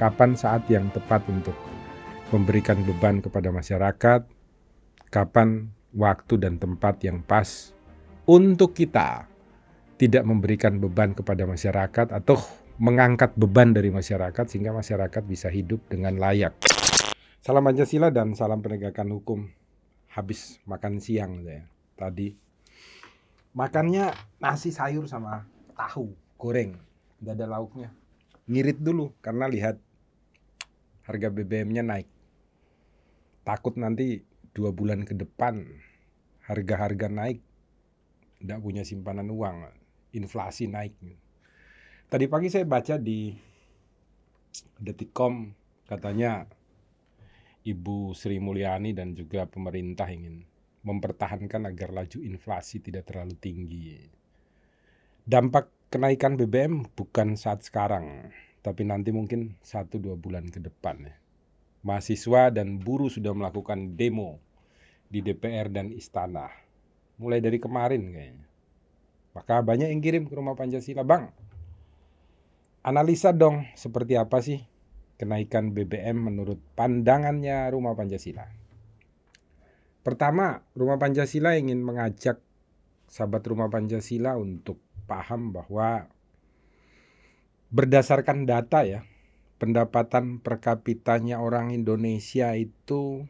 kapan saat yang tepat untuk memberikan beban kepada masyarakat, kapan waktu dan tempat yang pas untuk kita tidak memberikan beban kepada masyarakat atau mengangkat beban dari masyarakat sehingga masyarakat bisa hidup dengan layak. Salam Pancasila dan salam penegakan hukum. Habis makan siang saya tadi. Makannya nasi sayur sama tahu goreng. Gak ada lauknya. Ngirit dulu karena lihat harga BBM-nya naik. Takut nanti dua bulan ke depan harga-harga naik, tidak punya simpanan uang, inflasi naik. Tadi pagi saya baca di Detikcom katanya Ibu Sri Mulyani dan juga pemerintah ingin mempertahankan agar laju inflasi tidak terlalu tinggi. Dampak kenaikan BBM bukan saat sekarang, tapi nanti mungkin 1-2 bulan ke depan ya. Mahasiswa dan buruh sudah melakukan demo di DPR dan istana. Mulai dari kemarin kayaknya. Maka banyak yang kirim ke rumah Pancasila, Bang. Analisa dong seperti apa sih kenaikan BBM menurut pandangannya Rumah Pancasila. Pertama, Rumah Pancasila ingin mengajak sahabat Rumah Pancasila untuk paham bahwa berdasarkan data ya, pendapatan per kapitanya orang Indonesia itu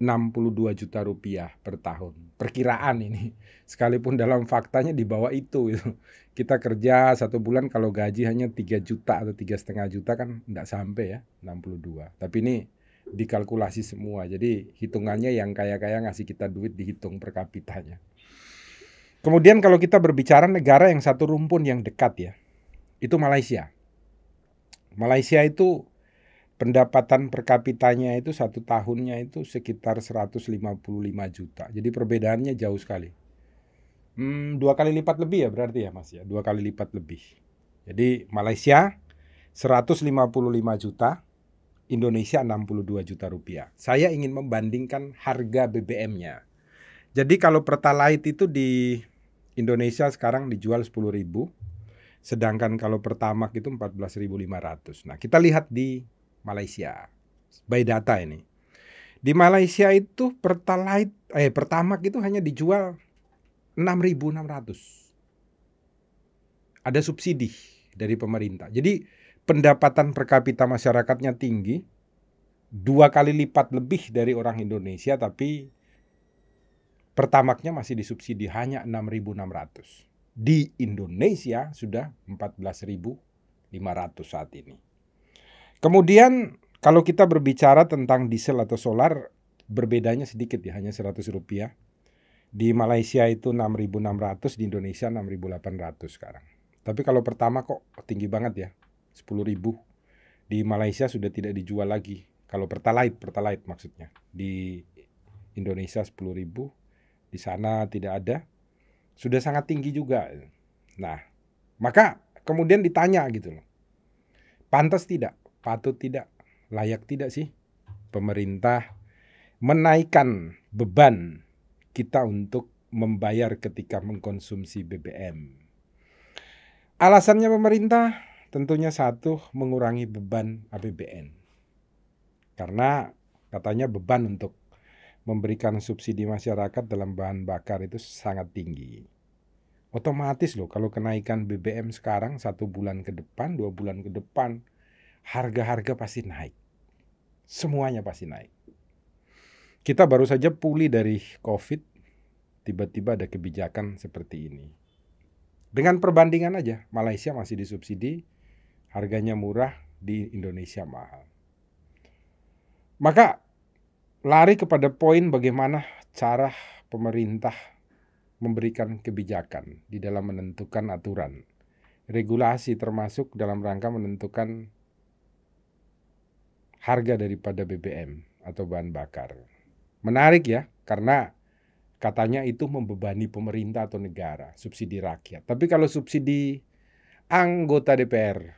62 juta rupiah per tahun. Perkiraan ini. Sekalipun dalam faktanya di bawah itu. Gitu. Kita kerja satu bulan kalau gaji hanya 3 juta atau tiga setengah juta kan tidak sampai ya 62. Tapi ini dikalkulasi semua. Jadi hitungannya yang kaya-kaya ngasih kita duit dihitung per kapitanya. Kemudian kalau kita berbicara negara yang satu rumpun yang dekat ya itu Malaysia. Malaysia itu pendapatan per kapitanya itu satu tahunnya itu sekitar 155 juta. Jadi perbedaannya jauh sekali. Hmm, dua kali lipat lebih ya berarti ya Mas ya, dua kali lipat lebih. Jadi Malaysia 155 juta, Indonesia 62 juta rupiah. Saya ingin membandingkan harga BBM-nya. Jadi kalau Pertalite itu di Indonesia sekarang dijual 10 ribu, Sedangkan kalau pertamax itu 14.500. Nah, kita lihat di Malaysia. By data ini. Di Malaysia itu pertalite eh pertama itu hanya dijual 6.600. Ada subsidi dari pemerintah. Jadi pendapatan per kapita masyarakatnya tinggi, dua kali lipat lebih dari orang Indonesia, tapi pertamaknya masih disubsidi hanya 6.600 di Indonesia sudah 14.500 saat ini. Kemudian kalau kita berbicara tentang diesel atau solar berbedanya sedikit ya hanya 100 rupiah. Di Malaysia itu 6.600, di Indonesia 6.800 sekarang. Tapi kalau pertama kok tinggi banget ya, 10.000. Di Malaysia sudah tidak dijual lagi. Kalau Pertalite, Pertalite maksudnya. Di Indonesia 10.000, di sana tidak ada. Sudah sangat tinggi juga. Nah, maka kemudian ditanya gitu loh. Pantas tidak? Patut tidak? Layak tidak sih pemerintah menaikkan beban kita untuk membayar ketika mengkonsumsi BBM. Alasannya pemerintah tentunya satu mengurangi beban APBN. Karena katanya beban untuk memberikan subsidi masyarakat dalam bahan bakar itu sangat tinggi. Otomatis loh kalau kenaikan BBM sekarang satu bulan ke depan, dua bulan ke depan, harga-harga pasti naik. Semuanya pasti naik. Kita baru saja pulih dari COVID, tiba-tiba ada kebijakan seperti ini. Dengan perbandingan aja, Malaysia masih disubsidi, harganya murah, di Indonesia mahal. Maka lari kepada poin bagaimana cara pemerintah memberikan kebijakan di dalam menentukan aturan. Regulasi termasuk dalam rangka menentukan harga daripada BBM atau bahan bakar. Menarik ya, karena katanya itu membebani pemerintah atau negara, subsidi rakyat. Tapi kalau subsidi anggota DPR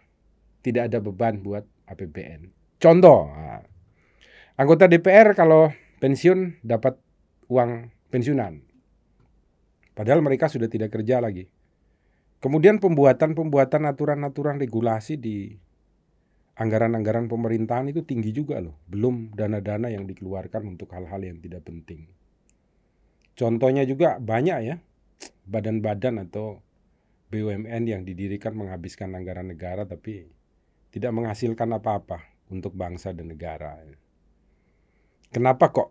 tidak ada beban buat APBN. Contoh, ah, Anggota DPR kalau pensiun dapat uang pensiunan. Padahal mereka sudah tidak kerja lagi. Kemudian pembuatan-pembuatan aturan-aturan regulasi di anggaran-anggaran pemerintahan itu tinggi juga loh. Belum dana-dana yang dikeluarkan untuk hal-hal yang tidak penting. Contohnya juga banyak ya. Badan-badan atau BUMN yang didirikan menghabiskan anggaran negara tapi tidak menghasilkan apa-apa untuk bangsa dan negara. Kenapa kok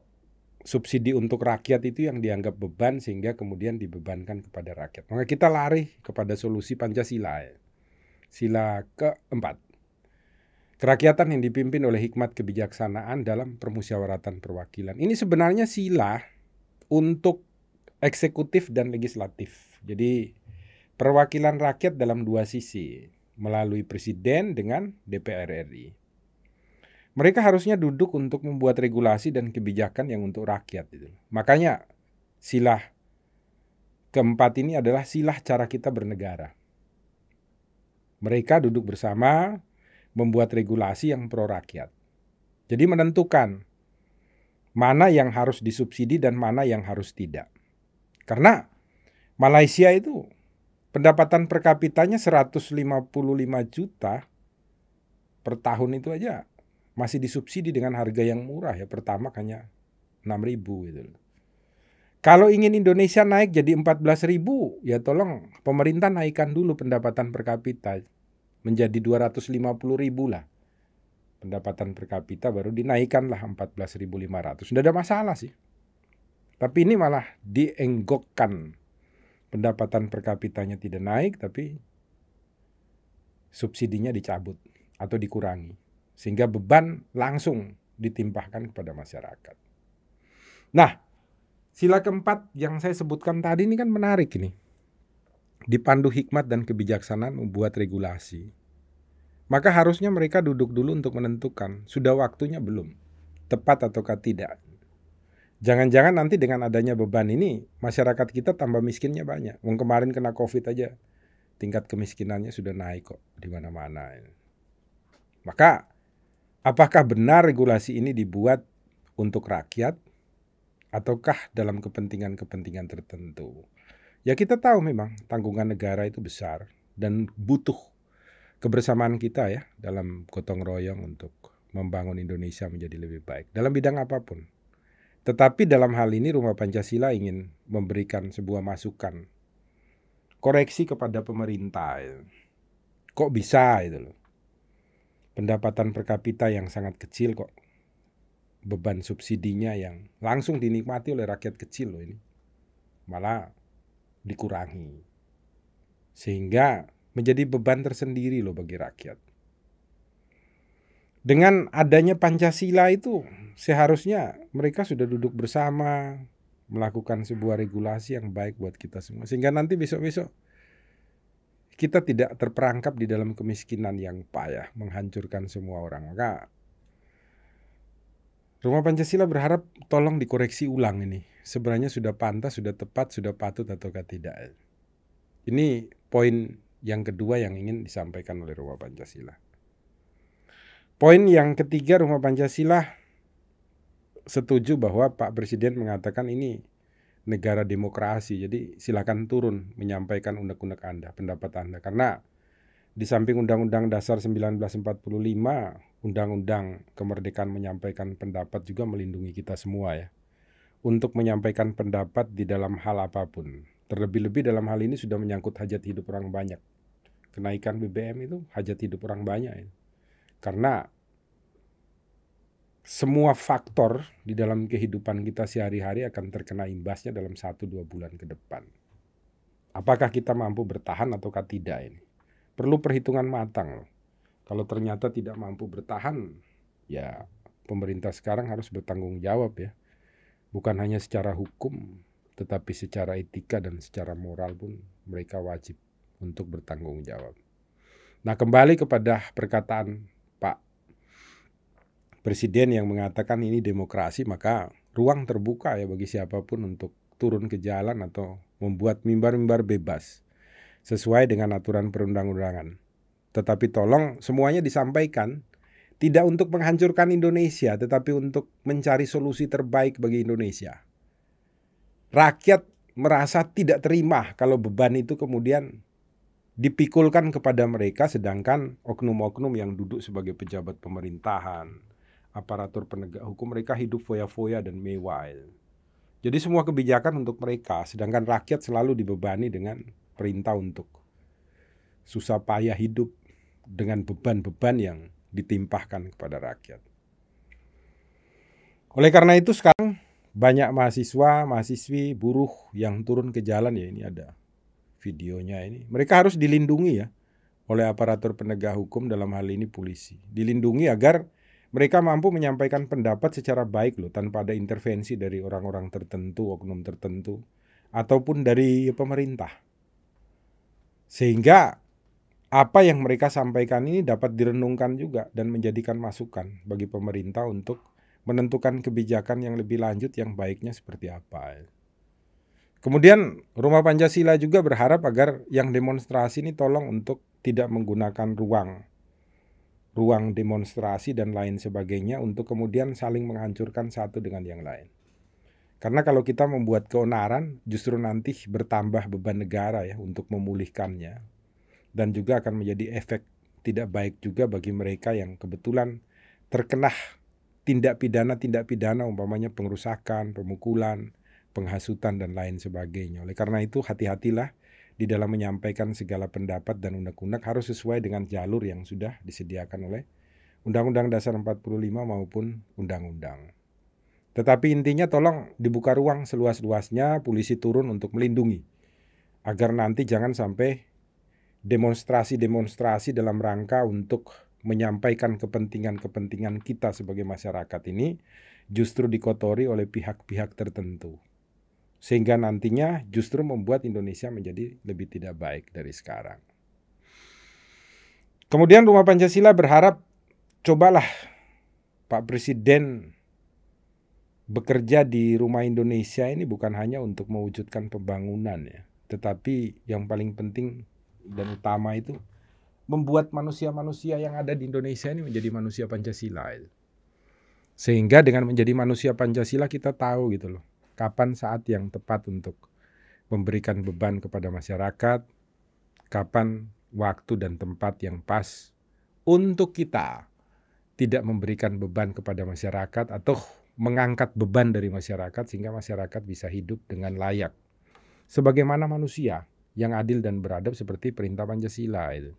subsidi untuk rakyat itu yang dianggap beban sehingga kemudian dibebankan kepada rakyat? Maka kita lari kepada solusi Pancasila. Ya. Sila keempat. Kerakyatan yang dipimpin oleh hikmat kebijaksanaan dalam permusyawaratan perwakilan. Ini sebenarnya sila untuk eksekutif dan legislatif. Jadi perwakilan rakyat dalam dua sisi, melalui presiden dengan DPR RI mereka harusnya duduk untuk membuat regulasi dan kebijakan yang untuk rakyat gitu Makanya silah keempat ini adalah silah cara kita bernegara. Mereka duduk bersama membuat regulasi yang pro rakyat. Jadi menentukan mana yang harus disubsidi dan mana yang harus tidak. Karena Malaysia itu pendapatan per kapitanya 155 juta per tahun itu aja masih disubsidi dengan harga yang murah ya pertama hanya 6.000 gitu loh. Kalau ingin Indonesia naik jadi 14.000 ya tolong pemerintah naikkan dulu pendapatan per kapita menjadi 250.000 lah. Pendapatan per kapita baru dinaikkanlah 14.500. Sudah ada masalah sih. Tapi ini malah dienggokkan. Pendapatan per kapitanya tidak naik tapi subsidinya dicabut atau dikurangi. Sehingga beban langsung ditimpahkan kepada masyarakat. Nah, sila keempat yang saya sebutkan tadi ini kan menarik ini. Dipandu hikmat dan kebijaksanaan membuat regulasi. Maka harusnya mereka duduk dulu untuk menentukan sudah waktunya belum, tepat ataukah tidak. Jangan-jangan nanti dengan adanya beban ini masyarakat kita tambah miskinnya banyak. Wong kemarin kena covid aja tingkat kemiskinannya sudah naik kok di mana-mana. Maka Apakah benar regulasi ini dibuat untuk rakyat ataukah dalam kepentingan-kepentingan tertentu? Ya kita tahu memang tanggungan negara itu besar dan butuh kebersamaan kita ya dalam gotong royong untuk membangun Indonesia menjadi lebih baik dalam bidang apapun. Tetapi dalam hal ini Rumah Pancasila ingin memberikan sebuah masukan koreksi kepada pemerintah. Kok bisa itu loh pendapatan per kapita yang sangat kecil kok beban subsidinya yang langsung dinikmati oleh rakyat kecil loh ini malah dikurangi sehingga menjadi beban tersendiri loh bagi rakyat dengan adanya Pancasila itu seharusnya mereka sudah duduk bersama melakukan sebuah regulasi yang baik buat kita semua sehingga nanti besok-besok kita tidak terperangkap di dalam kemiskinan yang payah menghancurkan semua orang. Maka Rumah Pancasila berharap tolong dikoreksi ulang ini. Sebenarnya sudah pantas, sudah tepat, sudah patut ataukah tidak. Ini poin yang kedua yang ingin disampaikan oleh Rumah Pancasila. Poin yang ketiga Rumah Pancasila setuju bahwa Pak Presiden mengatakan ini negara demokrasi. Jadi silakan turun menyampaikan undang-undang Anda, pendapat Anda. Karena di samping Undang-Undang Dasar 1945, Undang-Undang Kemerdekaan menyampaikan pendapat juga melindungi kita semua ya. Untuk menyampaikan pendapat di dalam hal apapun. Terlebih-lebih dalam hal ini sudah menyangkut hajat hidup orang banyak. Kenaikan BBM itu hajat hidup orang banyak. Ya. Karena semua faktor di dalam kehidupan kita sehari-hari akan terkena imbasnya dalam 1-2 bulan ke depan. Apakah kita mampu bertahan ataukah tidak ini? Perlu perhitungan matang loh. Kalau ternyata tidak mampu bertahan, ya pemerintah sekarang harus bertanggung jawab ya. Bukan hanya secara hukum, tetapi secara etika dan secara moral pun mereka wajib untuk bertanggung jawab. Nah kembali kepada perkataan presiden yang mengatakan ini demokrasi maka ruang terbuka ya bagi siapapun untuk turun ke jalan atau membuat mimbar-mimbar bebas sesuai dengan aturan perundang-undangan. Tetapi tolong semuanya disampaikan tidak untuk menghancurkan Indonesia tetapi untuk mencari solusi terbaik bagi Indonesia. Rakyat merasa tidak terima kalau beban itu kemudian dipikulkan kepada mereka sedangkan oknum-oknum yang duduk sebagai pejabat pemerintahan aparatur penegak hukum mereka hidup foya-foya dan mewah. Jadi semua kebijakan untuk mereka, sedangkan rakyat selalu dibebani dengan perintah untuk susah payah hidup dengan beban-beban yang ditimpahkan kepada rakyat. Oleh karena itu sekarang banyak mahasiswa, mahasiswi, buruh yang turun ke jalan ya ini ada videonya ini. Mereka harus dilindungi ya oleh aparatur penegak hukum dalam hal ini polisi. Dilindungi agar mereka mampu menyampaikan pendapat secara baik loh tanpa ada intervensi dari orang-orang tertentu, oknum tertentu ataupun dari pemerintah. Sehingga apa yang mereka sampaikan ini dapat direnungkan juga dan menjadikan masukan bagi pemerintah untuk menentukan kebijakan yang lebih lanjut yang baiknya seperti apa. Kemudian Rumah Pancasila juga berharap agar yang demonstrasi ini tolong untuk tidak menggunakan ruang ruang demonstrasi dan lain sebagainya untuk kemudian saling menghancurkan satu dengan yang lain. Karena kalau kita membuat keonaran justru nanti bertambah beban negara ya untuk memulihkannya dan juga akan menjadi efek tidak baik juga bagi mereka yang kebetulan terkena tindak pidana tindak pidana umpamanya pengrusakan, pemukulan, penghasutan dan lain sebagainya. Oleh karena itu hati-hatilah di dalam menyampaikan segala pendapat dan undang-undang harus sesuai dengan jalur yang sudah disediakan oleh Undang-Undang Dasar 45 maupun Undang-Undang. Tetapi intinya tolong dibuka ruang seluas-luasnya polisi turun untuk melindungi. Agar nanti jangan sampai demonstrasi-demonstrasi dalam rangka untuk menyampaikan kepentingan-kepentingan kita sebagai masyarakat ini justru dikotori oleh pihak-pihak tertentu sehingga nantinya justru membuat Indonesia menjadi lebih tidak baik dari sekarang. Kemudian Rumah Pancasila berharap cobalah Pak Presiden bekerja di Rumah Indonesia ini bukan hanya untuk mewujudkan pembangunan ya, tetapi yang paling penting dan utama itu membuat manusia-manusia yang ada di Indonesia ini menjadi manusia Pancasila. Sehingga dengan menjadi manusia Pancasila kita tahu gitu loh kapan saat yang tepat untuk memberikan beban kepada masyarakat, kapan waktu dan tempat yang pas untuk kita tidak memberikan beban kepada masyarakat atau mengangkat beban dari masyarakat sehingga masyarakat bisa hidup dengan layak. Sebagaimana manusia yang adil dan beradab seperti perintah Pancasila itu.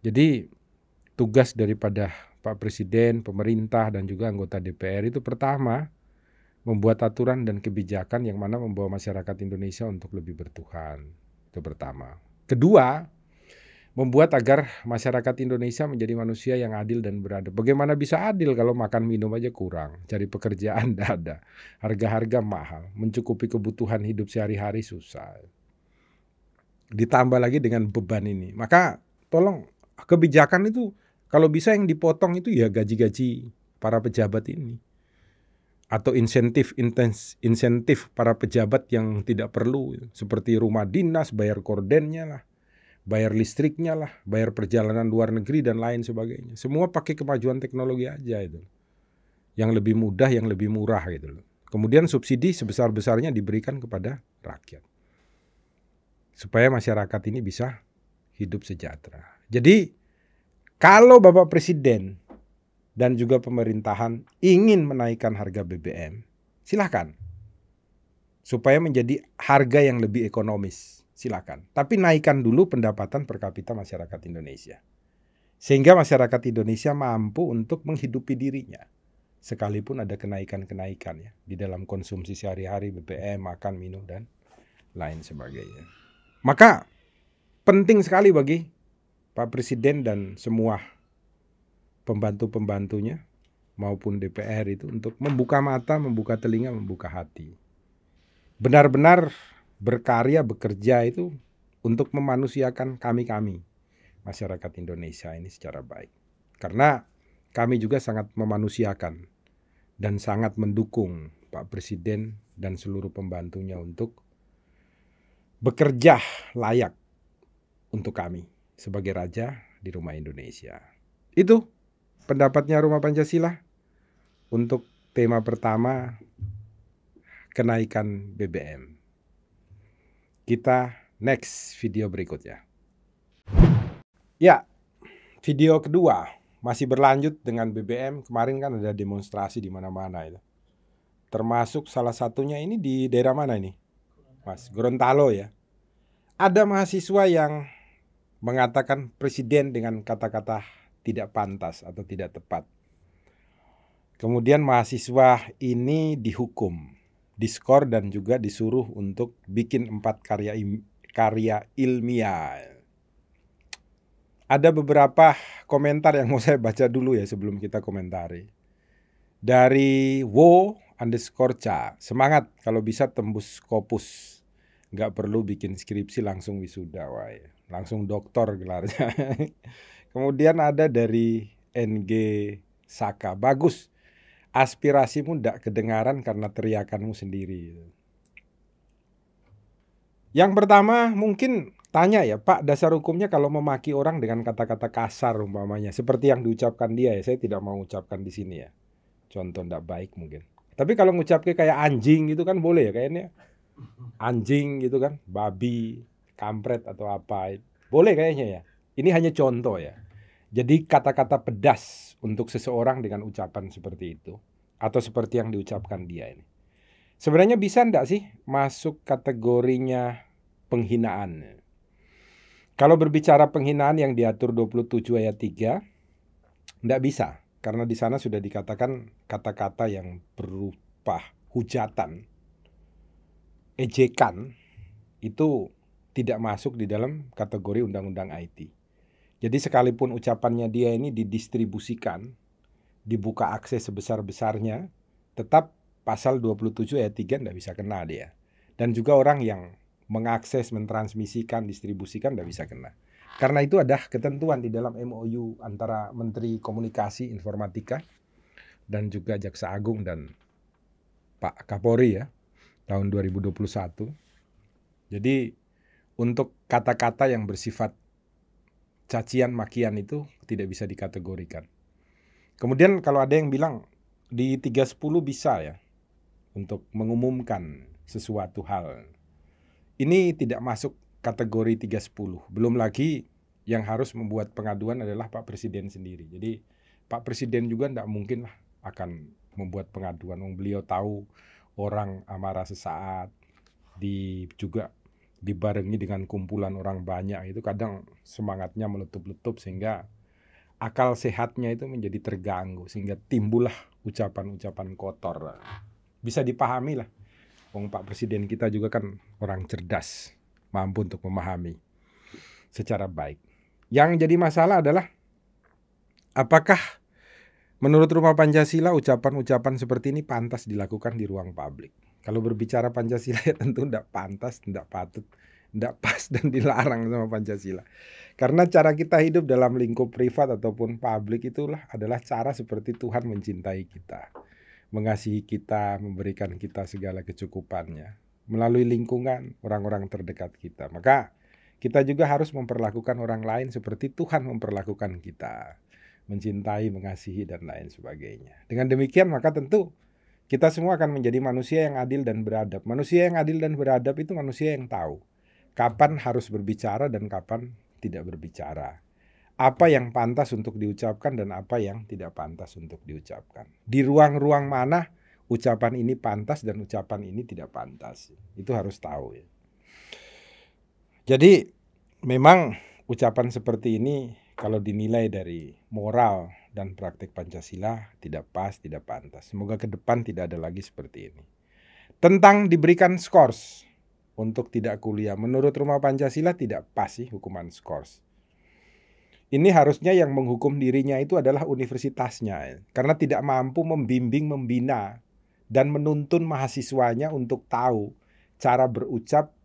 Jadi tugas daripada Pak Presiden, pemerintah dan juga anggota DPR itu pertama membuat aturan dan kebijakan yang mana membawa masyarakat Indonesia untuk lebih bertuhan. Itu pertama. Kedua, membuat agar masyarakat Indonesia menjadi manusia yang adil dan beradab. Bagaimana bisa adil kalau makan minum aja kurang, cari pekerjaan tidak ada, harga-harga mahal, mencukupi kebutuhan hidup sehari-hari susah. Ditambah lagi dengan beban ini. Maka tolong kebijakan itu kalau bisa yang dipotong itu ya gaji-gaji para pejabat ini atau insentif intens, insentif para pejabat yang tidak perlu seperti rumah dinas, bayar kordennya lah, bayar listriknya lah, bayar perjalanan luar negeri dan lain sebagainya. Semua pakai kemajuan teknologi aja itu. Yang lebih mudah, yang lebih murah gitu loh. Kemudian subsidi sebesar-besarnya diberikan kepada rakyat. Supaya masyarakat ini bisa hidup sejahtera. Jadi kalau Bapak Presiden dan juga pemerintahan ingin menaikkan harga BBM, silahkan. Supaya menjadi harga yang lebih ekonomis, silahkan. Tapi naikkan dulu pendapatan per kapita masyarakat Indonesia. Sehingga masyarakat Indonesia mampu untuk menghidupi dirinya. Sekalipun ada kenaikan-kenaikan ya di dalam konsumsi sehari-hari BBM, makan, minum, dan lain sebagainya. Maka penting sekali bagi Pak Presiden dan semua pembantu-pembantunya maupun DPR itu untuk membuka mata, membuka telinga, membuka hati. Benar-benar berkarya, bekerja itu untuk memanusiakan kami-kami masyarakat Indonesia ini secara baik. Karena kami juga sangat memanusiakan dan sangat mendukung Pak Presiden dan seluruh pembantunya untuk bekerja layak untuk kami sebagai raja di rumah Indonesia. Itu pendapatnya Rumah Pancasila untuk tema pertama kenaikan BBM. Kita next video berikutnya. Ya, video kedua masih berlanjut dengan BBM. Kemarin kan ada demonstrasi di mana-mana itu. Termasuk salah satunya ini di daerah mana ini? Mas, Gorontalo ya. Ada mahasiswa yang mengatakan presiden dengan kata-kata tidak pantas atau tidak tepat. Kemudian mahasiswa ini dihukum, diskor dan juga disuruh untuk bikin empat karya karya ilmiah. Ada beberapa komentar yang mau saya baca dulu ya sebelum kita komentari. Dari Wo underscore ca, semangat kalau bisa tembus kopus. Nggak perlu bikin skripsi langsung wisuda, wah Langsung doktor gelarnya. Kemudian ada dari NG Saka. Bagus. Aspirasimu tidak kedengaran karena teriakanmu sendiri. Yang pertama mungkin tanya ya Pak dasar hukumnya kalau memaki orang dengan kata-kata kasar umpamanya. Seperti yang diucapkan dia ya. Saya tidak mau ucapkan di sini ya. Contoh tidak baik mungkin. Tapi kalau ngucapnya kayak anjing gitu kan boleh ya kayaknya. Anjing gitu kan. Babi, kampret atau apa. Boleh kayaknya ya. Ini hanya contoh ya. Jadi kata-kata pedas untuk seseorang dengan ucapan seperti itu atau seperti yang diucapkan dia ini. Sebenarnya bisa enggak sih masuk kategorinya penghinaan? Kalau berbicara penghinaan yang diatur 27 ayat 3 enggak bisa karena di sana sudah dikatakan kata-kata yang berupa hujatan, ejekan itu tidak masuk di dalam kategori undang-undang IT. Jadi sekalipun ucapannya dia ini didistribusikan, dibuka akses sebesar-besarnya, tetap pasal 27 ayat 3 tidak bisa kena dia. Dan juga orang yang mengakses, mentransmisikan, distribusikan tidak bisa kena. Karena itu ada ketentuan di dalam MOU antara Menteri Komunikasi Informatika dan juga Jaksa Agung dan Pak Kapolri ya tahun 2021. Jadi untuk kata-kata yang bersifat cacian makian itu tidak bisa dikategorikan. Kemudian kalau ada yang bilang di 310 bisa ya untuk mengumumkan sesuatu hal. Ini tidak masuk kategori 310. Belum lagi yang harus membuat pengaduan adalah Pak Presiden sendiri. Jadi Pak Presiden juga tidak mungkin akan membuat pengaduan. Beliau tahu orang amarah sesaat, di juga dibarengi dengan kumpulan orang banyak itu kadang semangatnya meletup-letup sehingga akal sehatnya itu menjadi terganggu sehingga timbullah ucapan-ucapan kotor. Bisa dipahami lah. Wong Pak Presiden kita juga kan orang cerdas, mampu untuk memahami secara baik. Yang jadi masalah adalah apakah menurut Rumah Pancasila ucapan-ucapan seperti ini pantas dilakukan di ruang publik? Kalau berbicara Pancasila ya tentu tidak pantas, tidak patut, tidak pas dan dilarang sama Pancasila. Karena cara kita hidup dalam lingkup privat ataupun publik itulah adalah cara seperti Tuhan mencintai kita, mengasihi kita, memberikan kita segala kecukupannya melalui lingkungan orang-orang terdekat kita. Maka kita juga harus memperlakukan orang lain seperti Tuhan memperlakukan kita mencintai, mengasihi, dan lain sebagainya. Dengan demikian, maka tentu kita semua akan menjadi manusia yang adil dan beradab. Manusia yang adil dan beradab itu manusia yang tahu kapan harus berbicara dan kapan tidak berbicara. Apa yang pantas untuk diucapkan dan apa yang tidak pantas untuk diucapkan. Di ruang-ruang mana ucapan ini pantas dan ucapan ini tidak pantas. Itu harus tahu ya. Jadi memang ucapan seperti ini kalau dinilai dari moral dan praktik Pancasila tidak pas, tidak pantas. Semoga ke depan tidak ada lagi seperti ini. Tentang diberikan skors untuk tidak kuliah. Menurut rumah Pancasila tidak pas sih hukuman skors. Ini harusnya yang menghukum dirinya itu adalah universitasnya. Ya. Karena tidak mampu membimbing, membina, dan menuntun mahasiswanya untuk tahu cara berucap,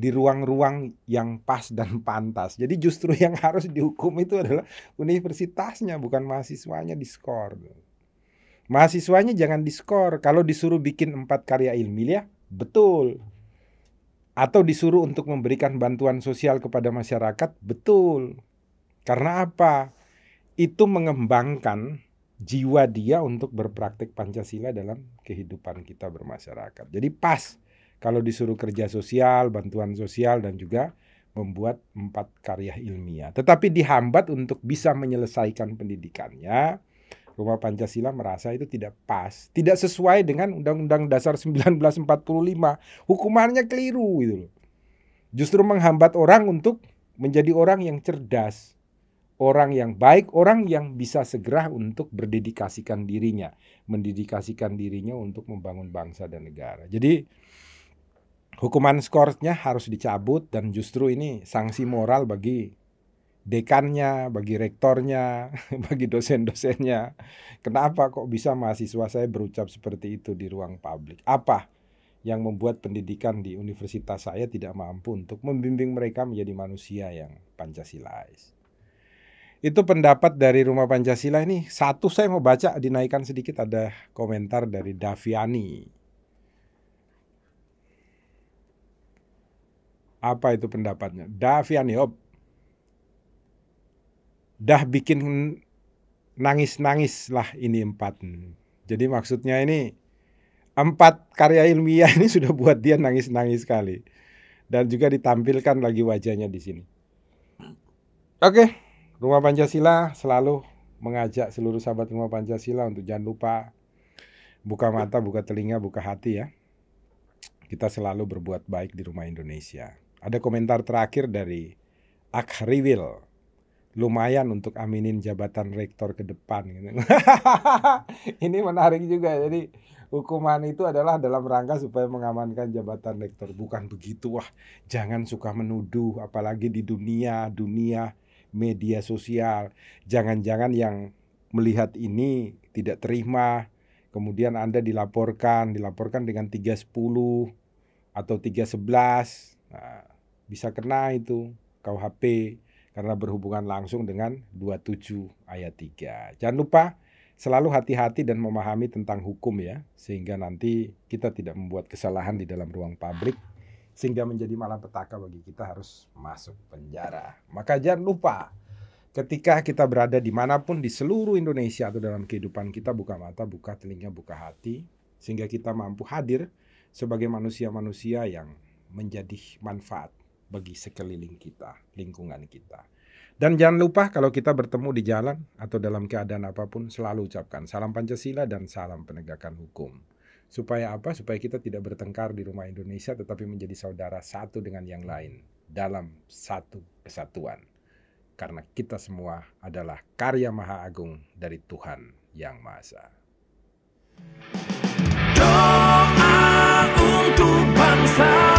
di ruang-ruang yang pas dan pantas. Jadi justru yang harus dihukum itu adalah universitasnya bukan mahasiswanya diskor. Mahasiswanya jangan diskor. Kalau disuruh bikin empat karya ilmiah, ya, betul. Atau disuruh untuk memberikan bantuan sosial kepada masyarakat, betul. Karena apa? Itu mengembangkan jiwa dia untuk berpraktik Pancasila dalam kehidupan kita bermasyarakat. Jadi pas kalau disuruh kerja sosial, bantuan sosial dan juga membuat empat karya ilmiah. Tetapi dihambat untuk bisa menyelesaikan pendidikannya. Rumah Pancasila merasa itu tidak pas, tidak sesuai dengan Undang-Undang Dasar 1945. Hukumannya keliru gitu loh. Justru menghambat orang untuk menjadi orang yang cerdas, orang yang baik, orang yang bisa segera untuk berdedikasikan dirinya, mendedikasikan dirinya untuk membangun bangsa dan negara. Jadi hukuman skornya harus dicabut dan justru ini sanksi moral bagi dekannya, bagi rektornya, bagi dosen-dosennya. Kenapa kok bisa mahasiswa saya berucap seperti itu di ruang publik? Apa yang membuat pendidikan di universitas saya tidak mampu untuk membimbing mereka menjadi manusia yang Pancasilais? Itu pendapat dari Rumah Pancasila ini. Satu saya mau baca dinaikkan sedikit ada komentar dari Daviani. Apa itu pendapatnya? Davian Yop. Dah bikin nangis-nangis lah ini empat. Jadi maksudnya ini empat karya ilmiah ini sudah buat dia nangis-nangis sekali. Dan juga ditampilkan lagi wajahnya di sini. Oke, Rumah Pancasila selalu mengajak seluruh sahabat Rumah Pancasila untuk jangan lupa buka mata, buka telinga, buka hati ya. Kita selalu berbuat baik di rumah Indonesia. Ada komentar terakhir dari Akhriwil. Lumayan untuk aminin jabatan rektor ke depan. Gitu. Ini menarik juga. Jadi hukuman itu adalah dalam rangka supaya mengamankan jabatan rektor. Bukan begitu. Wah, jangan suka menuduh. Apalagi di dunia, dunia media sosial. Jangan-jangan yang melihat ini tidak terima. Kemudian Anda dilaporkan, dilaporkan dengan 310 atau 311. Nah, bisa kena itu KUHP karena berhubungan langsung dengan 27 ayat 3. Jangan lupa selalu hati-hati dan memahami tentang hukum ya, sehingga nanti kita tidak membuat kesalahan di dalam ruang pabrik sehingga menjadi malapetaka bagi kita harus masuk penjara. Maka jangan lupa ketika kita berada dimanapun di seluruh Indonesia atau dalam kehidupan kita buka mata, buka telinga, buka hati sehingga kita mampu hadir sebagai manusia-manusia yang menjadi manfaat bagi sekeliling kita, lingkungan kita. Dan jangan lupa kalau kita bertemu di jalan atau dalam keadaan apapun selalu ucapkan salam Pancasila dan salam penegakan hukum. Supaya apa? Supaya kita tidak bertengkar di rumah Indonesia tetapi menjadi saudara satu dengan yang lain dalam satu kesatuan. Karena kita semua adalah karya maha agung dari Tuhan Yang Maha Esa. Doa untuk bangsa